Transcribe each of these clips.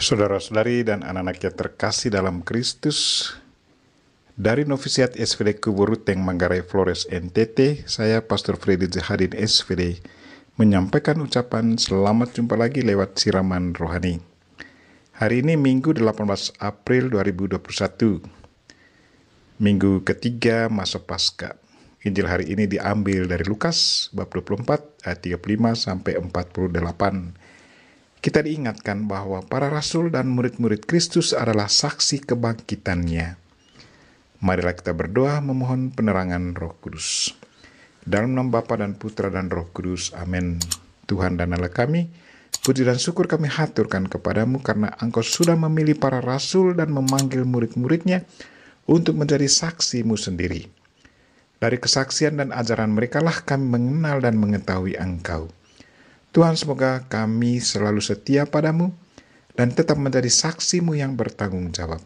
Saudara-saudari dan anak-anak yang terkasih dalam Kristus, dari Novisiat SVD Kuburuteng Manggarai Flores NTT, saya Pastor Freddy Zahadin SVD menyampaikan ucapan selamat jumpa lagi lewat siraman rohani. Hari ini Minggu 18 April 2021, Minggu ketiga masa pasca. Injil hari ini diambil dari Lukas bab 24 ayat 35 sampai 48 kita diingatkan bahwa para rasul dan murid-murid Kristus adalah saksi kebangkitannya. Marilah kita berdoa memohon penerangan Roh Kudus. Dalam nama Bapa dan Putra dan Roh Kudus. Amin. Tuhan dan Allah kami, puji dan syukur kami haturkan kepadamu karena engkau sudah memilih para rasul dan memanggil murid-muridnya untuk menjadi saksimu sendiri. Dari kesaksian dan ajaran merekalah kami mengenal dan mengetahui engkau. Tuhan semoga kami selalu setia padamu dan tetap menjadi saksimu yang bertanggung jawab.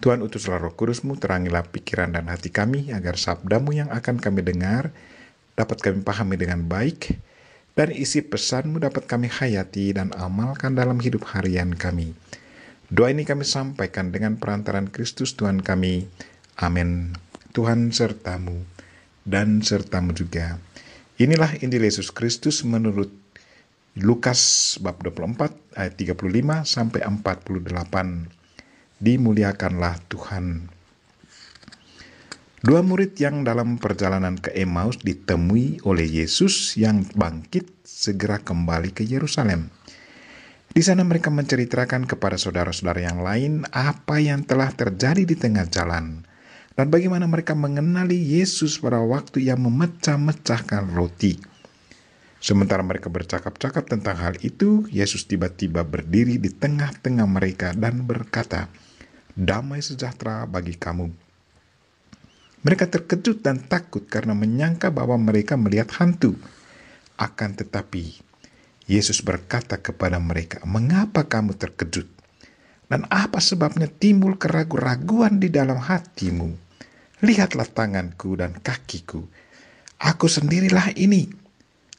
Tuhan utuslah roh kudusmu, terangilah pikiran dan hati kami agar sabdamu yang akan kami dengar dapat kami pahami dengan baik dan isi pesanmu dapat kami hayati dan amalkan dalam hidup harian kami. Doa ini kami sampaikan dengan perantaran Kristus Tuhan kami. Amin. Tuhan sertamu dan sertamu juga Inilah Injil Yesus Kristus menurut Lukas bab 24 ayat 35 sampai 48. Dimuliakanlah Tuhan. Dua murid yang dalam perjalanan ke Emmaus ditemui oleh Yesus yang bangkit segera kembali ke Yerusalem. Di sana mereka menceritakan kepada saudara-saudara yang lain apa yang telah terjadi di tengah jalan dan bagaimana mereka mengenali Yesus pada waktu ia memecah-mecahkan roti. Sementara mereka bercakap-cakap tentang hal itu, Yesus tiba-tiba berdiri di tengah-tengah mereka dan berkata, "Damai sejahtera bagi kamu." Mereka terkejut dan takut karena menyangka bahwa mereka melihat hantu. Akan tetapi, Yesus berkata kepada mereka, "Mengapa kamu terkejut? Dan apa sebabnya timbul keraguan-raguan di dalam hatimu?" Lihatlah tanganku dan kakiku. Aku sendirilah ini.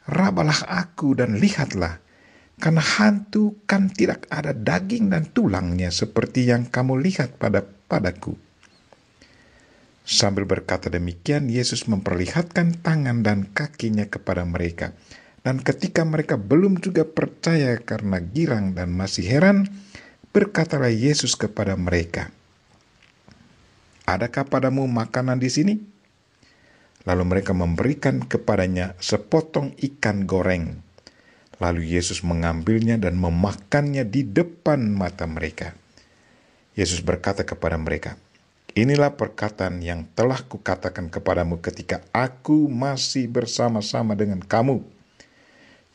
Rabalah aku dan lihatlah. Karena hantu kan tidak ada daging dan tulangnya seperti yang kamu lihat pada padaku. Sambil berkata demikian, Yesus memperlihatkan tangan dan kakinya kepada mereka. Dan ketika mereka belum juga percaya karena girang dan masih heran, berkatalah Yesus kepada mereka, adakah padamu makanan di sini? Lalu mereka memberikan kepadanya sepotong ikan goreng. Lalu Yesus mengambilnya dan memakannya di depan mata mereka. Yesus berkata kepada mereka, Inilah perkataan yang telah kukatakan kepadamu ketika aku masih bersama-sama dengan kamu,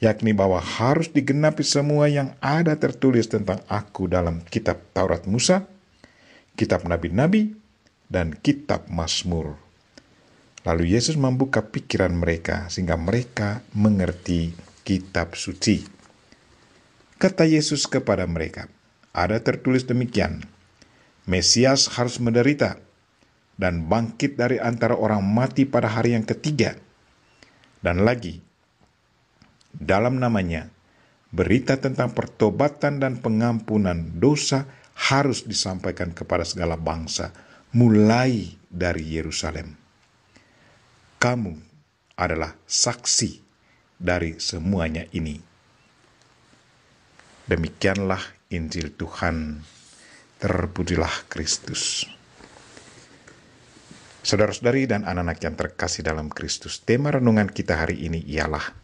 yakni bahwa harus digenapi semua yang ada tertulis tentang aku dalam kitab Taurat Musa, kitab Nabi-Nabi, dan kitab Mazmur. Lalu Yesus membuka pikiran mereka sehingga mereka mengerti kitab suci. Kata Yesus kepada mereka, ada tertulis demikian, Mesias harus menderita dan bangkit dari antara orang mati pada hari yang ketiga. Dan lagi, dalam namanya, berita tentang pertobatan dan pengampunan dosa harus disampaikan kepada segala bangsa, mulai dari Yerusalem. Kamu adalah saksi dari semuanya ini. Demikianlah Injil Tuhan. Terpujilah Kristus. Saudara-saudari dan anak-anak yang terkasih dalam Kristus, tema renungan kita hari ini ialah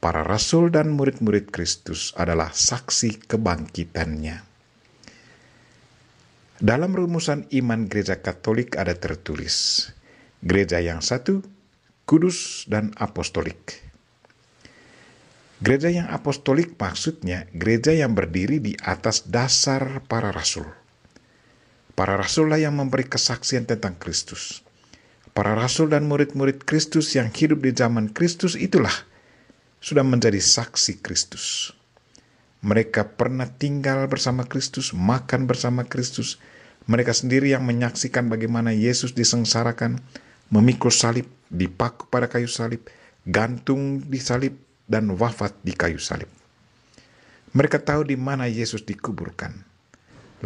para rasul dan murid-murid Kristus adalah saksi kebangkitannya. Dalam rumusan iman gereja Katolik ada tertulis, gereja yang satu, kudus dan apostolik. Gereja yang apostolik maksudnya gereja yang berdiri di atas dasar para rasul. Para Rasul lah yang memberi kesaksian tentang Kristus. Para rasul dan murid-murid Kristus yang hidup di zaman Kristus itulah sudah menjadi saksi Kristus. Mereka pernah tinggal bersama Kristus, makan bersama Kristus. Mereka sendiri yang menyaksikan bagaimana Yesus disengsarakan, memikul salib, dipaku pada kayu salib, gantung di salib, dan wafat di kayu salib. Mereka tahu di mana Yesus dikuburkan.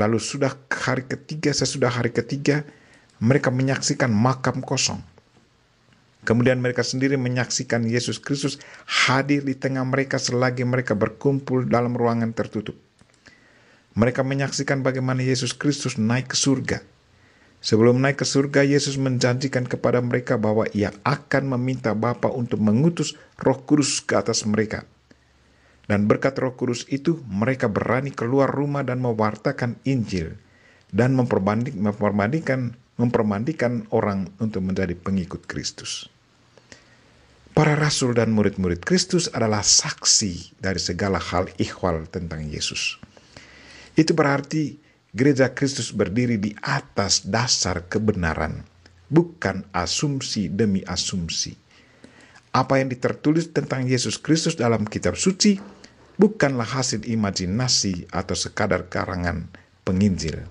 Lalu sudah hari ketiga, sesudah hari ketiga, mereka menyaksikan makam kosong Kemudian mereka sendiri menyaksikan Yesus Kristus hadir di tengah mereka selagi mereka berkumpul dalam ruangan tertutup. Mereka menyaksikan bagaimana Yesus Kristus naik ke surga. Sebelum naik ke surga, Yesus menjanjikan kepada mereka bahwa ia akan meminta Bapa untuk mengutus roh kudus ke atas mereka. Dan berkat roh kudus itu, mereka berani keluar rumah dan mewartakan Injil dan mempermandikan memperbandingkan mempermandikan orang untuk menjadi pengikut Kristus para rasul dan murid-murid Kristus adalah saksi dari segala hal ikhwal tentang Yesus. Itu berarti gereja Kristus berdiri di atas dasar kebenaran, bukan asumsi demi asumsi. Apa yang ditertulis tentang Yesus Kristus dalam kitab suci bukanlah hasil imajinasi atau sekadar karangan penginjil.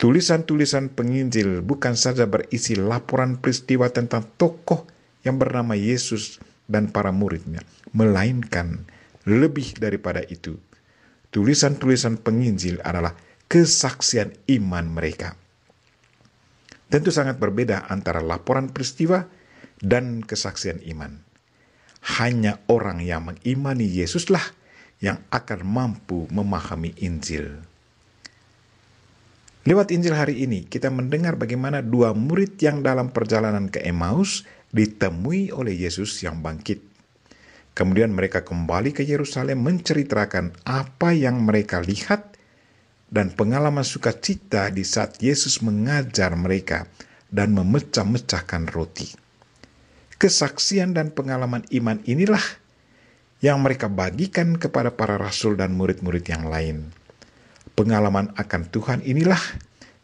Tulisan-tulisan penginjil bukan saja berisi laporan peristiwa tentang tokoh yang bernama Yesus dan para muridnya, melainkan lebih daripada itu. Tulisan-tulisan penginjil adalah kesaksian iman mereka. Tentu sangat berbeda antara laporan peristiwa dan kesaksian iman. Hanya orang yang mengimani Yesuslah yang akan mampu memahami Injil. Lewat Injil hari ini, kita mendengar bagaimana dua murid yang dalam perjalanan ke Emmaus ditemui oleh Yesus yang bangkit. Kemudian mereka kembali ke Yerusalem menceritakan apa yang mereka lihat dan pengalaman sukacita di saat Yesus mengajar mereka dan memecah-mecahkan roti. Kesaksian dan pengalaman iman inilah yang mereka bagikan kepada para rasul dan murid-murid yang lain. Pengalaman akan Tuhan inilah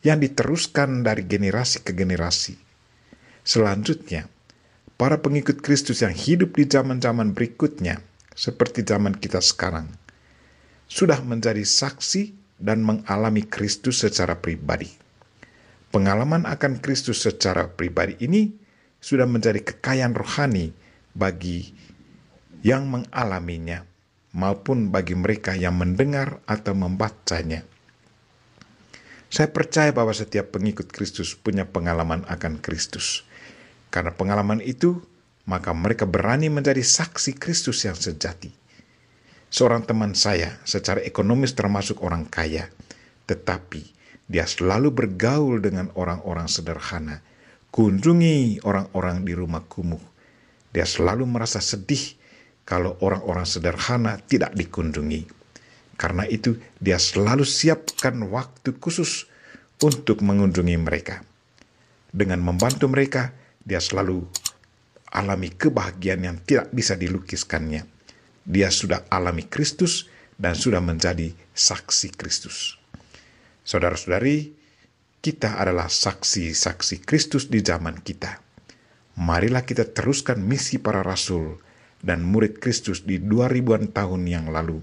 yang diteruskan dari generasi ke generasi. Selanjutnya, para pengikut Kristus yang hidup di zaman-zaman berikutnya, seperti zaman kita sekarang, sudah menjadi saksi dan mengalami Kristus secara pribadi. Pengalaman akan Kristus secara pribadi ini sudah menjadi kekayaan rohani bagi yang mengalaminya maupun bagi mereka yang mendengar atau membacanya. Saya percaya bahwa setiap pengikut Kristus punya pengalaman akan Kristus. Karena pengalaman itu, maka mereka berani menjadi saksi Kristus yang sejati. Seorang teman saya, secara ekonomis termasuk orang kaya, tetapi dia selalu bergaul dengan orang-orang sederhana. Kunjungi orang-orang di rumah kumuh. Dia selalu merasa sedih kalau orang-orang sederhana tidak dikunjungi. Karena itu, dia selalu siapkan waktu khusus untuk mengunjungi mereka. Dengan membantu mereka, dia selalu alami kebahagiaan yang tidak bisa dilukiskannya. Dia sudah alami Kristus dan sudah menjadi saksi Kristus. Saudara-saudari, kita adalah saksi-saksi Kristus di zaman kita. Marilah kita teruskan misi para rasul dan murid Kristus di dua ribuan tahun yang lalu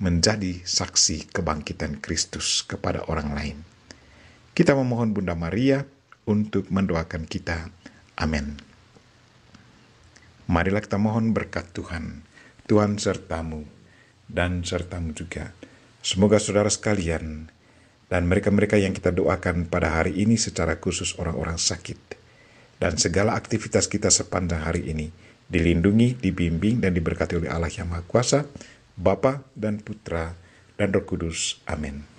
menjadi saksi kebangkitan Kristus kepada orang lain. Kita memohon Bunda Maria untuk mendoakan kita Amin. Marilah kita mohon berkat Tuhan. Tuhan sertamu dan sertamu juga. Semoga saudara sekalian dan mereka-mereka yang kita doakan pada hari ini secara khusus orang-orang sakit dan segala aktivitas kita sepanjang hari ini dilindungi, dibimbing dan diberkati oleh Allah yang Maha Kuasa, Bapa dan Putra dan Roh Kudus. Amin.